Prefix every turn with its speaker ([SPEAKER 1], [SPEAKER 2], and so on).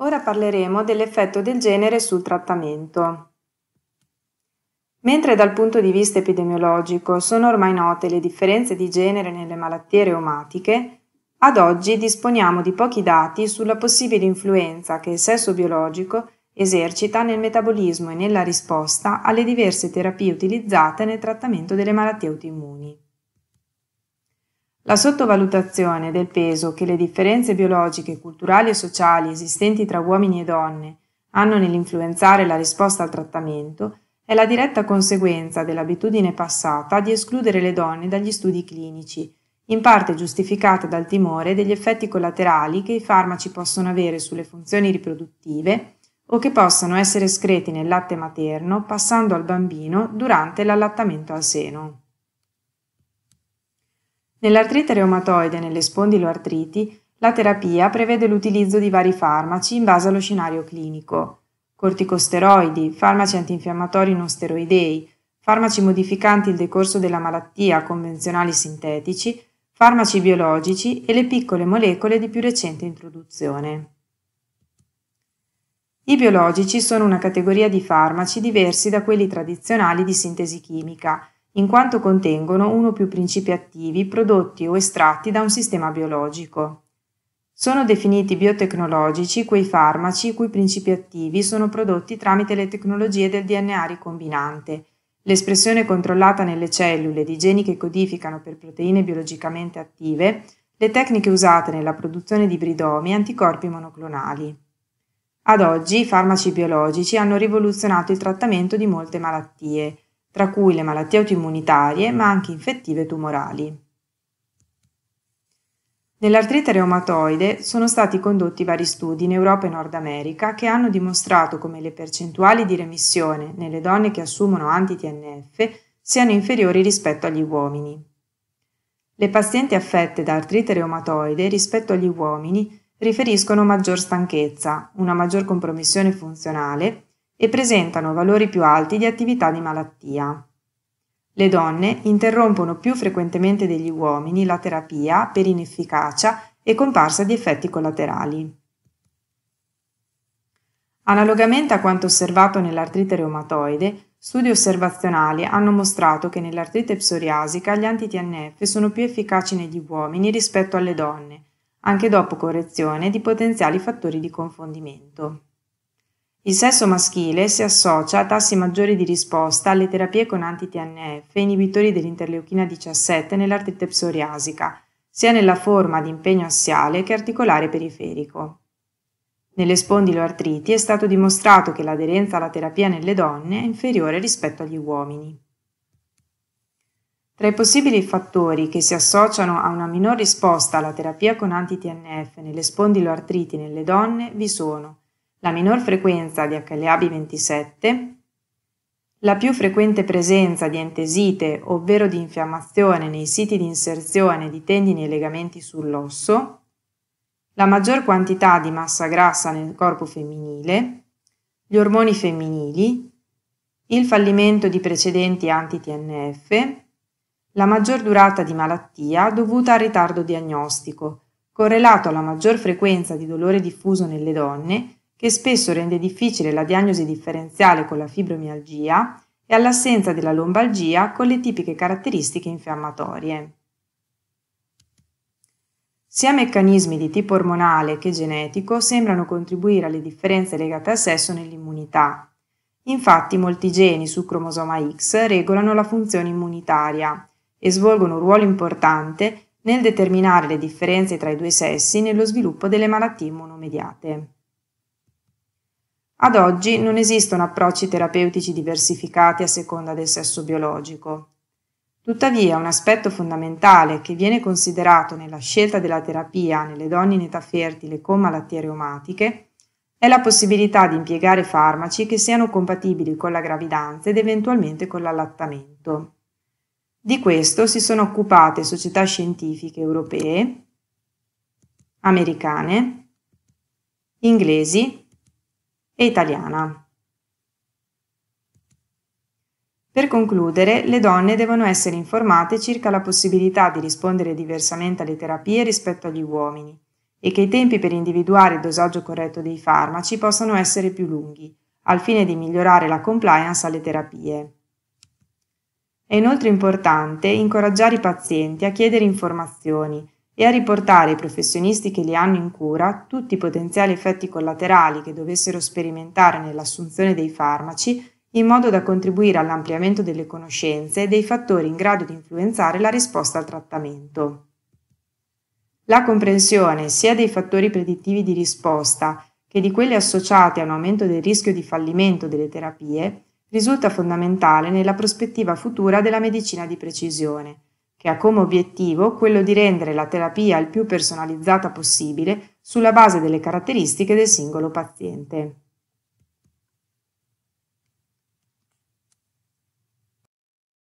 [SPEAKER 1] Ora parleremo dell'effetto del genere sul trattamento. Mentre dal punto di vista epidemiologico sono ormai note le differenze di genere nelle malattie reumatiche, ad oggi disponiamo di pochi dati sulla possibile influenza che il sesso biologico esercita nel metabolismo e nella risposta alle diverse terapie utilizzate nel trattamento delle malattie autoimmuni. La sottovalutazione del peso che le differenze biologiche, culturali e sociali esistenti tra uomini e donne hanno nell'influenzare la risposta al trattamento è la diretta conseguenza dell'abitudine passata di escludere le donne dagli studi clinici, in parte giustificata dal timore degli effetti collaterali che i farmaci possono avere sulle funzioni riproduttive o che possano essere escreti nel latte materno passando al bambino durante l'allattamento al seno. Nell'artrite reumatoide e nelle spondiloartriti, la terapia prevede l'utilizzo di vari farmaci in base allo scenario clinico, corticosteroidi, farmaci antinfiammatori non steroidei, farmaci modificanti il decorso della malattia convenzionali sintetici, farmaci biologici e le piccole molecole di più recente introduzione. I biologici sono una categoria di farmaci diversi da quelli tradizionali di sintesi chimica, in quanto contengono uno o più principi attivi prodotti o estratti da un sistema biologico. Sono definiti biotecnologici quei farmaci i cui principi attivi sono prodotti tramite le tecnologie del DNA ricombinante, l'espressione controllata nelle cellule di geni che codificano per proteine biologicamente attive, le tecniche usate nella produzione di bridomi e anticorpi monoclonali. Ad oggi i farmaci biologici hanno rivoluzionato il trattamento di molte malattie, tra cui le malattie autoimmunitarie ma anche infettive tumorali. Nell'artrite reumatoide sono stati condotti vari studi in Europa e Nord America che hanno dimostrato come le percentuali di remissione nelle donne che assumono anti-TNF siano inferiori rispetto agli uomini. Le pazienti affette da artrite reumatoide rispetto agli uomini riferiscono maggior stanchezza, una maggior compromissione funzionale e presentano valori più alti di attività di malattia. Le donne interrompono più frequentemente degli uomini la terapia per inefficacia e comparsa di effetti collaterali. Analogamente a quanto osservato nell'artrite reumatoide, studi osservazionali hanno mostrato che nell'artrite psoriasica gli anti-TNF sono più efficaci negli uomini rispetto alle donne, anche dopo correzione di potenziali fattori di confondimento. Il sesso maschile si associa a tassi maggiori di risposta alle terapie con anti-TNF inibitori dell'interleuchina 17 nell'artrite psoriasica, sia nella forma di impegno assiale che articolare periferico. Nelle spondiloartriti è stato dimostrato che l'aderenza alla terapia nelle donne è inferiore rispetto agli uomini. Tra i possibili fattori che si associano a una minor risposta alla terapia con anti-TNF nelle spondiloartriti nelle donne vi sono la minor frequenza di HLA-B27, la più frequente presenza di entesite, ovvero di infiammazione nei siti di inserzione di tendini e legamenti sull'osso, la maggior quantità di massa grassa nel corpo femminile, gli ormoni femminili, il fallimento di precedenti anti-TNF, la maggior durata di malattia dovuta al ritardo diagnostico, correlato alla maggior frequenza di dolore diffuso nelle donne che spesso rende difficile la diagnosi differenziale con la fibromialgia e all'assenza della lombalgia con le tipiche caratteristiche infiammatorie. Sia meccanismi di tipo ormonale che genetico sembrano contribuire alle differenze legate al sesso nell'immunità. Infatti molti geni su cromosoma X regolano la funzione immunitaria e svolgono un ruolo importante nel determinare le differenze tra i due sessi nello sviluppo delle malattie immunomediate. Ad oggi non esistono approcci terapeutici diversificati a seconda del sesso biologico. Tuttavia, un aspetto fondamentale che viene considerato nella scelta della terapia nelle donne in età fertile con malattie reumatiche è la possibilità di impiegare farmaci che siano compatibili con la gravidanza ed eventualmente con l'allattamento. Di questo si sono occupate società scientifiche europee, americane, inglesi e italiana. Per concludere, le donne devono essere informate circa la possibilità di rispondere diversamente alle terapie rispetto agli uomini e che i tempi per individuare il dosaggio corretto dei farmaci possano essere più lunghi, al fine di migliorare la compliance alle terapie. È inoltre importante incoraggiare i pazienti a chiedere informazioni e a riportare ai professionisti che li hanno in cura tutti i potenziali effetti collaterali che dovessero sperimentare nell'assunzione dei farmaci in modo da contribuire all'ampliamento delle conoscenze e dei fattori in grado di influenzare la risposta al trattamento. La comprensione sia dei fattori predittivi di risposta che di quelli associati a un aumento del rischio di fallimento delle terapie risulta fondamentale nella prospettiva futura della medicina di precisione, che ha come obiettivo quello di rendere la terapia il più personalizzata possibile sulla base delle caratteristiche del singolo paziente.